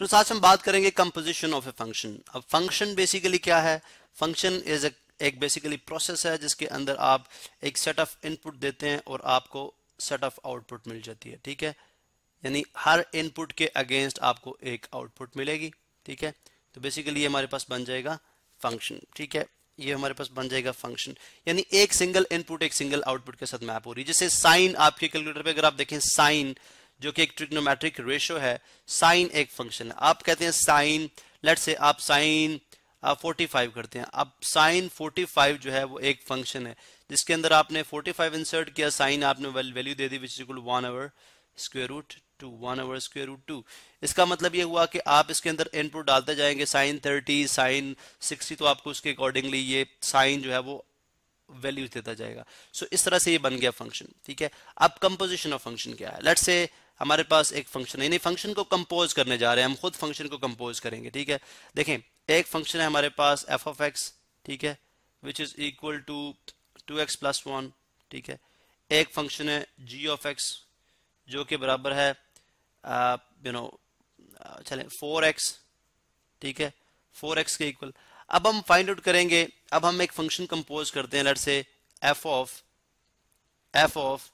तो साथ हम बात करेंगे कंपोजिशन ऑफ ए फंक्शन अब फंक्शन बेसिकली क्या है फंक्शन इज एक बेसिकली प्रोसेस है जिसके अंदर आप एक सेट ऑफ इनपुट देते हैं और आपको सेट ऑफ आउटपुट मिल जाती है ठीक है यानी हर इनपुट के अगेंस्ट आपको एक आउटपुट मिलेगी ठीक है तो बेसिकली ये हमारे पास बन जाएगा फंक्शन ठीक है ये हमारे पास बन जाएगा फंक्शन यानी एक सिंगल इनपुट एक सिंगल आउटपुट के साथ मैप हो रही है जैसे साइन आपके कैलकुलेटर पे अगर आप देखें साइन जो कि एक ट्रिग्नोमेट्रिक रेशो है साइन एक फंक्शन है आप कहते हैं साइन लेट से आप साइन फोर्टी फाइव करते हैं अब साइन फोर्टी फाइव जो है वो एक फंक्शन है जिसके अंदर आपने फोर्टी फाइव इंसर्ट किया साइन आपने वैल्यू दे दी which equal one over square root two one over square root two इसका मतलब ये हुआ कि आप इसके अंदर इनपुट डालते जाएंगे साइन थर्टी साइन सिक्सटी तो आपको उसके अकॉर्डिंगली ये साइन जो है वो वैल्यू देता जाएगा सो so, इस तरह से ये बन गया फंक्शन ठीक है अब कंपोजिशन ऑफ फंक्शन क्या है लेट से हमारे पास एक फंक्शन है यानी फंक्शन को कंपोज करने जा रहे हैं हम खुद फंक्शन को कंपोज करेंगे ठीक है देखें एक फंक्शन है हमारे पास एफ ऑफ एक्स ठीक है which is equal to two x plus one ठीक है एक फंक्शन है जी ऑफ एक्स जो कि बराबर है यू नो चले फोर एक्स ठीक है फोर एक्स के इक्वल अब हम फाइंड आउट करेंगे अब हम एक फंक्शन कंपोज करते हैं let say f of f of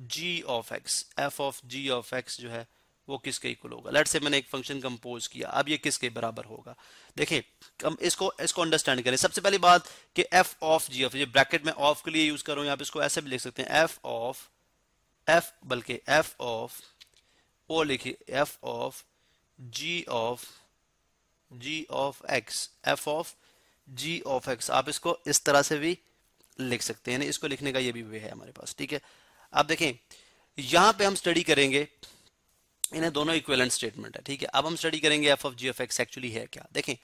g of x f of g of x जो है वो किसके इक्वल होगा लेट से मैंने एक फंक्शन कंपोज किया अब ये किसके बराबर होगा देखिए हम इसको इसको अंडरस्टैंड करें सबसे पहली बात कि f ऑफ g ऑफ ये ब्रैकेट में ऑफ के लिए यूज कर रहा हूं आप इसको ऐसे भी लिख सकते हैं f ऑफ f बल्कि f ऑफ वो लिखिए f of g of g of x f of g of x आप इसको इस तरह से भी लिख सकते हैं इसको लिखने का ये भी वे है हमारे पास ठीक है अब देखें यहां पे हम स्टडी करेंगे इन्हें दोनों इक्वेलेंट स्टेटमेंट है ठीक है अब हम स्टडी करेंगे f of g f x actually है क्या देखें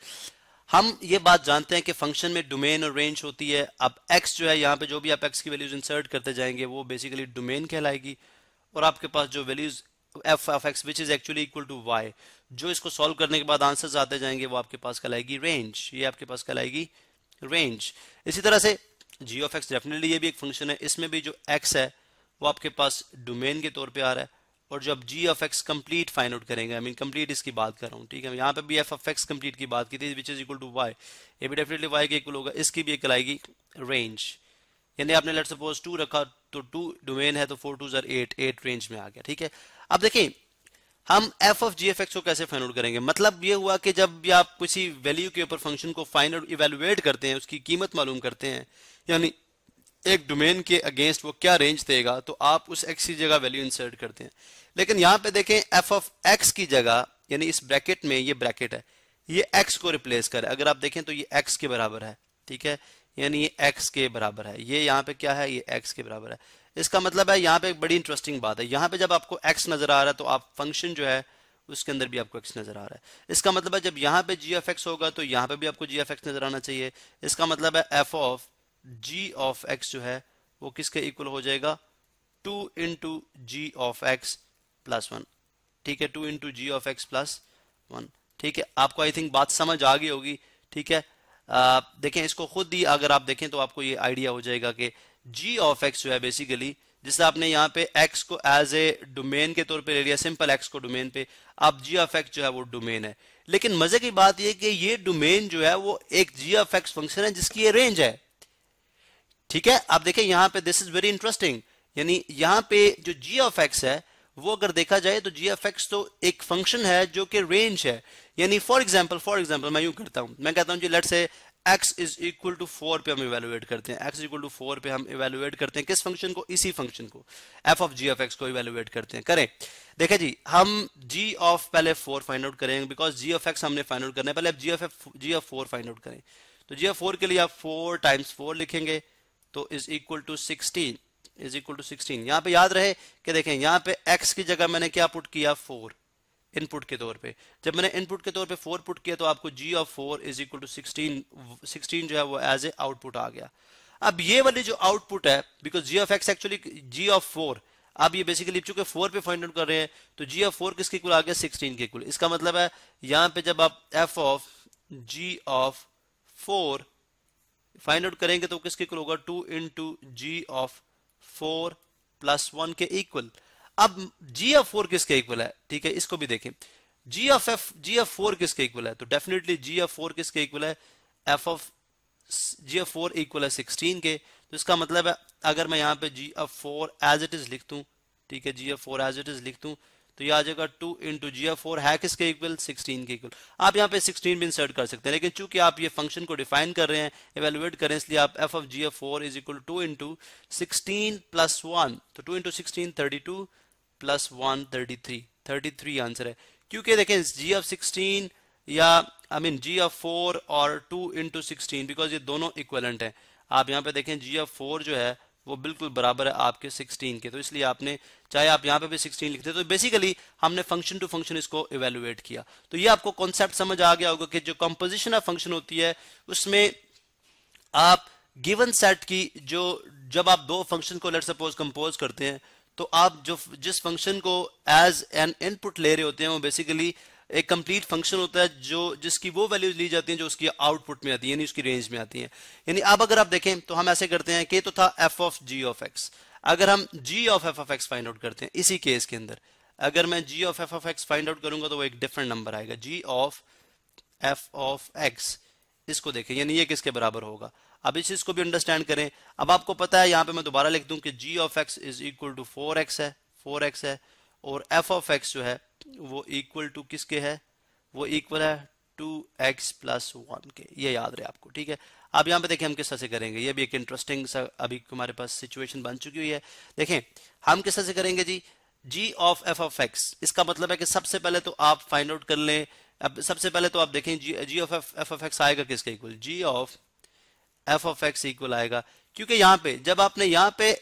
हम ये बात जानते हैं कि फंक्शन में डोमेन और रेंज होती है अब एक्स जो है यहाँ पे जो भी आप एक्स की वैल्यूज इंसर्ट करते जाएंगे वो बेसिकली डोमेन कहलाएगी और आपके पास जो values f of x which is actually equal to y जो इसको सॉल्व करने के बाद आंसर आते जाएंगे वो आपके पास कहलाएगी रेंज ये आपके पास कहलाएगी रेंज इसी तरह से जी ऑफ एक्स डेफिनेटली ये भी एक फंक्शन है इसमें भी जो एक्स है वो आपके पास डोमेन के तौर पे आ रहा है और जब g of x complete find out करेंगे आई मीन कंप्लीट इसकी बात कर रहा हूँ ठीक है यहाँ पे भी एफ ऑफ एक्स कंप्लीट की बात की थी which is equal to y ये भी डेफिनेटली वाई के इक्वल होगा इसकी भी एक आएगी रेंज यानी आपने लेट सपोज टू रखा तो टू डोमेन है तो फोर टू जर एट एट रेंज में आ गया ठीक है अब देखें हम f of g f x को कैसे फाइंड आउट करेंगे मतलब ये हुआ कि जब भी आप किसी वैल्यू के ऊपर फंक्शन को फाइंड आउट इवेलुएट करते हैं उसकी कीमत मालूम करते हैं यानी एक डोमेन के अगेंस्ट वो क्या रेंज देगा तो आप उस एक्स की जगह वैल्यू इंसर्ट करते हैं लेकिन यहाँ पे देखें एफ ऑफ एक्स की जगह यानी इस ब्रैकेट में ये ब्रैकेट है ये एक्स को रिप्लेस करे अगर आप देखें तो ये एक्स के बराबर है ठीक है यानी ये एक्स के बराबर है ये यहाँ पे क्या है ये एक्स के बराबर है इसका मतलब है यहाँ पे एक बड़ी इंटरेस्टिंग बात है यहाँ पे जब आपको एक्स नजर आ रहा है तो आप फंक्शन जो है उसके अंदर भी आपको एक्स नजर आ रहा है इसका मतलब है जब यहाँ पे जी एफ एक्स होगा तो यहाँ पे भी आपको जी एफ एक्स नजर आना चाहिए इसका मतलब है f of g of x जो है वो किसके इक्वल हो जाएगा two into g of x plus one ठीक है two into g of x plus one ठीक है आपको आई थिंक बात समझ आ गई होगी ठीक है देखें इसको खुद ही अगर आप देखें तो आपको ये आइडिया हो जाएगा कि जी ऑफ एक्स जो है बेसिकली जिससे आपने यहाँ पे एक्स को एज ए डोमेन के तौर पे ले लिया सिंपल एक्स को डोमेन पे अब जी ऑफ एक्स जो है वो डोमेन है लेकिन मजे की बात यह कि ये डोमेन जो है वो एक जी ऑफ एक्स फंक्शन है जिसकी ये रेंज है ठीक है आप देखें यहां पे दिस इज वेरी इंटरेस्टिंग यानी यहां पे जो जी ऑफ एक्स है वो अगर देखा जाए तो जी ऑफ एक्स तो एक फंक्शन है जो कि रेंज है यानी फॉर एग्जाम्पल फॉर एग्जाम्पल मैं यू करता हूं मैं कहता हूं जी let's say x is equal to four पे हम इवेलुएट करते हैं एक्स इक्वल टू फोर पे हम इवेलुएट करते हैं किस फंक्शन को इसी फंक्शन को f of g of x को इवेलुएट करते हैं करें देखा जी हम जी ऑफ पहले फोर फाइंड आउट करेंगे बिकॉज जी ऑफ एक्स हमने फाइंड आउट करना है पहले आप g of g of four find out करें तो जी ऑफ फोर के लिए आप फोर टाइम्स फोर लिखेंगे तो is equal to sixteen is equal to sixteen यहां पे याद रहे कि देखें यहां पे एक्स की जगह मैंने क्या पुट किया फोर इनपुट के तौर पे जब मैंने इनपुट के तौर पे फोर पुट किया तो आपको g of four is equal to sixteen sixteen जो है वो एज ए आउटपुट आ गया अब ये वाली जो आउटपुट है because g of x actually g of four आप ये बेसिकली चूंकि फोर पे फाइंड आउट कर रहे हैं तो जी ऑफ फोर किसके कुल आ गया सिक्सटीन के कुल इसका मतलब है यहाँ पे जब आप f of g of four find out करेंगे तो किसके इक्वल होगा two into g of four plus one के इक्वल अब जी ऑफ फोर किसके इक्वल है ठीक है इसको भी देखें g of f g of four किसके इक्वल है तो डेफिनेटली जी ऑफ फोर किसके इक्वल है f of g of four equal है सिक्सटीन के तो इसका मतलब है अगर मैं यहाँ पे g of four as it is लिख दूँ ठीक है g of four as it is लिख दूँ तो ये आ जाएगा टू इंटू जी फोर है किसके इक्वल सिक्सटीन के इक्वल आप यहाँ पे सिक्सटीन भी इंसर्ट कर सकते हैं लेकिन चूंकि आप ये फंक्शन को डिफाइन कर रहे हैं एवेलुएट करें इसलिए आप f of g f four is equal to into sixteen plus one तो two into sixteen thirty two plus one thirty three thirty three answer है क्योंकि देखें जी एफ सिक्सटीन या I mean g f four और two into sixteen because ये दोनों equivalent हैं आप यहाँ पे देखें जी एफ फोर जो है वो बिल्कुल बराबर है आपके 16 के तो इसलिए आपने चाहे आप यहाँ पे भी 16 लिखते तो बेसिकली हमने फंक्शन टू फंक्शन इसको इवेलुएट किया तो ये आपको कॉन्सेप्ट समझ आ गया होगा कि जो कंपोजिशन ऑफ फंक्शन होती है उसमें आप गिवन सेट की जो जब आप दो फंक्शन को लेट सपोज कंपोज करते हैं तो आप जो जिस फंक्शन को एज एन इनपुट ले रहे होते हैं वो बेसिकली एक कंप्लीट फंक्शन होता है जो जिसकी वो वैल्यूज ली जाती हैं जो उसकी आउटपुट में आती है यानी उसकी रेंज में आती हैं यानी अब अगर आप देखें तो हम ऐसे करते हैं कि तो था f of g of x अगर हम g of f of x find out करते हैं इसी केस के अंदर अगर मैं g of f of x find out करूंगा तो वो एक डिफरेंट नंबर आएगा g of f of x इसको देखें यानी ये किसके बराबर होगा अब इस चीज को भी अंडरस्टैंड करें अब आपको पता है यहां पर मैं दोबारा लिख दूं कि g of x is equal to four x है फोर एक्स है और एफ ऑफ एक्स जो है वो इक्वल टू किसके है वो इक्वल है टू एक्स प्लस वन के ये याद रहे आपको ठीक है अब यहाँ पे देखें हम किस तरह से करेंगे ये भी एक इंटरेस्टिंग सा अभी हमारे पास सिचुएशन बन चुकी हुई है देखें हम किस तरह से करेंगे g g of f of x इसका मतलब है कि सबसे पहले तो आप फाइंड आउट कर लें अब सबसे पहले तो आप देखें g of f f of x आएगा किसके equal g of f of x equal आएगा क्योंकि यहाँ पे जब आपने यहाँ पे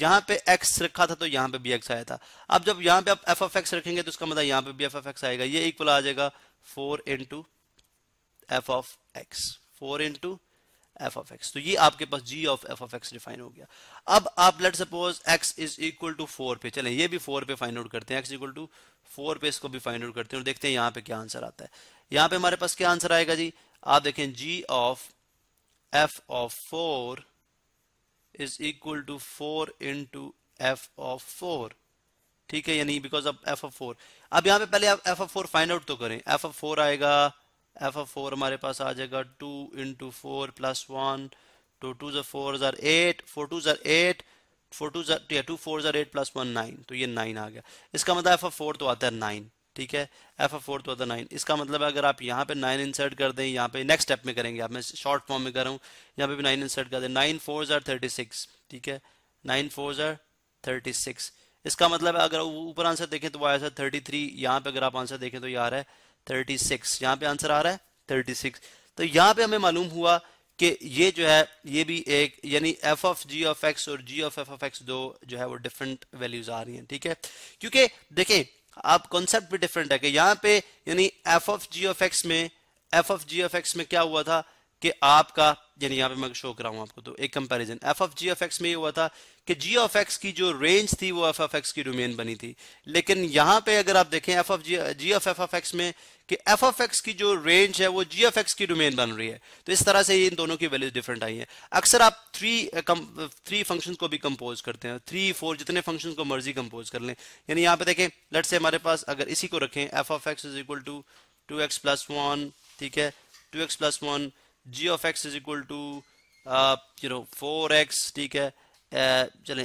यहाँ पे x रखा था तो यहाँ पे भी x आया था अब जब यहाँ पे आप एफ ऑफ एक्स रखेंगे तो उसका मतलब यहाँ पे भी एफ ऑफ एक्स आएगा ये इक्वल आ जाएगा four into f of x four into f of x तो ये आपके पास g of f of x define हो गया अब आप let suppose x is equal to four पे चलें ये भी फोर पे फाइंड आउट करते हैं x इक्वल टू फोर पे इसको भी फाइंड आउट करते हैं और देखते हैं यहाँ पे क्या आंसर आता है यहाँ पे हमारे पास क्या आंसर आएगा जी आप देखें g of f of four is equal to four into f of four ठीक है यानी because of f of four अब यहाँ पे पहले आप f of four find out तो करें एफ ऑफ फोर आएगा एफ ऑफ फोर हमारे पास आ जाएगा two into four plus one two two जो फोर जार एट फोर टू जर एट फोर टू जर टू फोर जार एट प्लस वन नाइन तो ये नाइन आ गया इसका मतलब एफ ऑफ फोर तो आता है नाइन ठीक है एफ ऑफ फोर तो था नाइन इसका मतलब है अगर आप यहाँ पे नाइन इंसर्ट कर दें यहाँ पे नेक्स्ट स्टेप में करेंगे आप मैं शॉर्ट फॉर्म में कर रहा हूँ यहाँ पे भी नाइन इंसर्ट कर दें नाइन फोर जार थर्टी सिक्स ठीक है नाइन फोर जार थर्टी सिक्स इसका मतलब है अगर ऊपर आंसर देखें तो वो आया था थर्टी थ्री यहाँ पर अगर आप आंसर देखें तो ये आ रहा है थर्टी सिक्स यहाँ पे आंसर आ रहा है थर्टी सिक्स तो यहाँ पे हमें मालूम हुआ कि ये जो है ये भी एक यानी f of g of x और g of f of x दो जो है वो डिफरेंट वैल्यूज आ रही हैं ठीक है क्योंकि देखें आप कॉन्सेप्ट भी डिफरेंट है कि यहाँ पे यानी f of g of x में f of g of x में क्या हुआ था कि आपका यानी यहाँ पे मैं शो कराऊँ आपको तो एक comparison f of g of x में ये हुआ था कि जी ऑफ एक्स की जो रेंज थी वो एफ ऑफ एक्स की डोमेन बनी थी लेकिन यहाँ पे अगर आप देखें f of g g of f of x में कि एफ ऑफ एक्स की जो रेंज है वो जी ऑफ एक्स की डोमेन बन रही है तो इस तरह से ये इन दोनों की वैल्यूज डिफरेंट आई है अक्सर आप थ्री थ्री फंक्शन को भी कंपोज करते हैं थ्री फोर जितने फंक्शन को मर्जी कंपोज कर लें यानी यहाँ पे देखें लट से हमारे पास अगर इसी को रखें f of x is equal to two x plus one ठीक है two x plus one g of x is equal to you know four x ठीक है चले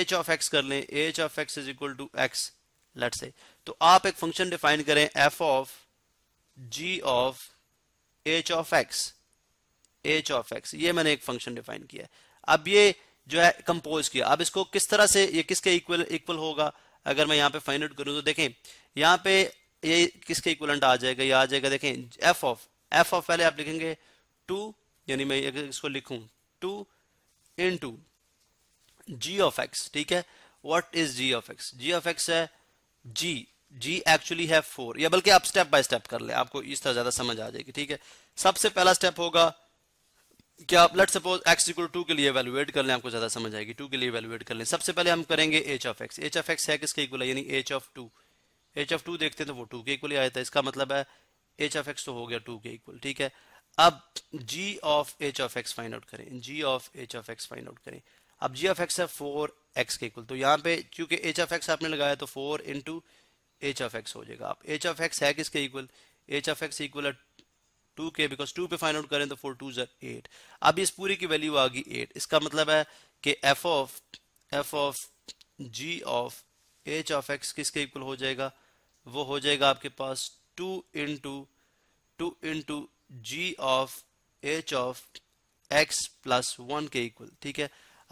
एच ऑफ एक्स कर लें h of x is equal to x let's say तो आप एक फंक्शन डिफाइन करें f of g of h of x h of x ये मैंने एक फंक्शन डिफाइन किया अब ये जो है कंपोज किया अब इसको किस तरह से ये किसके इक्वल इक्वल होगा अगर मैं यहाँ पे फाइंड आउट करूँ तो देखें यहाँ पे ये किसके इक्वलेंट आ जाएगा ये आ जाएगा देखें एफ ऑफ एफ ऑफ पहले आप लिखेंगे टू यानी मैं इसको लिखूं two into g of x ठीक है what is g of x g of x है जी जी एक्चुअली है फोर या बल्कि आप स्टेप बाय स्टेप कर ले आपको इस तरह ज्यादा समझ आ जाएगी ठीक है सबसे पहला स्टेप होगा क्या आप let suppose x equal to के लिए वैल्यूएट कर लें आपको ज्यादा समझ आएगी टू के लिए वैल्यूएट कर लें सबसे पहले हम करेंगे h of x h of x है किसके इक्वल है यानी h of two h of two देखते हैं तो वो टू के इक्वल आया था इसका मतलब है एच ऑफ एक्स तो हो गया टू के इक्वल ठीक है अब g of h of x find out करें g of h of x find out करें अब g ऑफ x है 4x के इक्वल तो यहाँ पे क्योंकि h ऑफ x आपने लगाया तो 4 इंटू एच ऑफ एक्स हो जाएगा आप h ऑफ x है किसके equal h of x equal है टू के बिकॉज टू पे फाइंड आउट करें तो फोर टू जर एट अब इस पूरी की वैल्यू आ गई एट इसका मतलब है कि f of f of g of h of x किसके इक्वल हो जाएगा वो हो जाएगा आपके पास two into two into g of h of x plus one के इक्वल ठीक है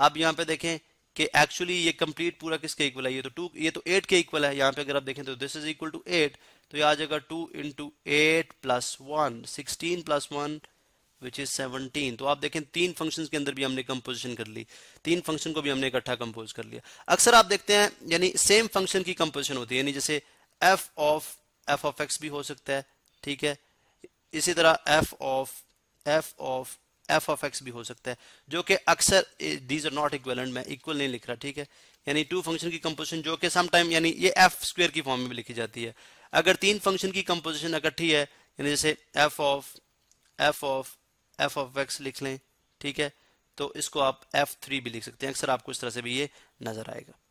आप यहाँ पे देखें कि एक्चुअली ये कंप्लीट पूरा किसके इक्वल है ये तो टू ये तो एट के इक्वल है यहाँ पे अगर आप देखें तो this is equal to eight तो ये आ जाएगा two into eight plus one sixteen plus one which is seventeen तो आप देखें तीन फंक्शंस के अंदर भी हमने कंपोजिशन कर ली तीन फंक्शन को भी हमने इकट्ठा कंपोज कर लिया अक्सर आप देखते हैं यानी सेम फंक्शन की कंपोजिशन होती है यानी जैसे f of f of x भी हो सकता है ठीक है इसी तरह f of f of f of x भी हो सकता है जो कि अक्सर दीज आर नॉट इक्वलेंट मैं इक्वल नहीं लिख रहा ठीक है यानी टू फंक्शन की कंपोजिशन जो कि समटाइम यानी ये एफ स्क्वेयर की फॉर्म में भी लिखी जाती है अगर तीन फंक्शन की कंपोजिशन इकट्ठी है यानी जैसे f of f of f of x लिख लें ठीक है तो इसको आप एफ थ्री भी लिख सकते हैं अक्सर आपको इस तरह से भी ये नजर आएगा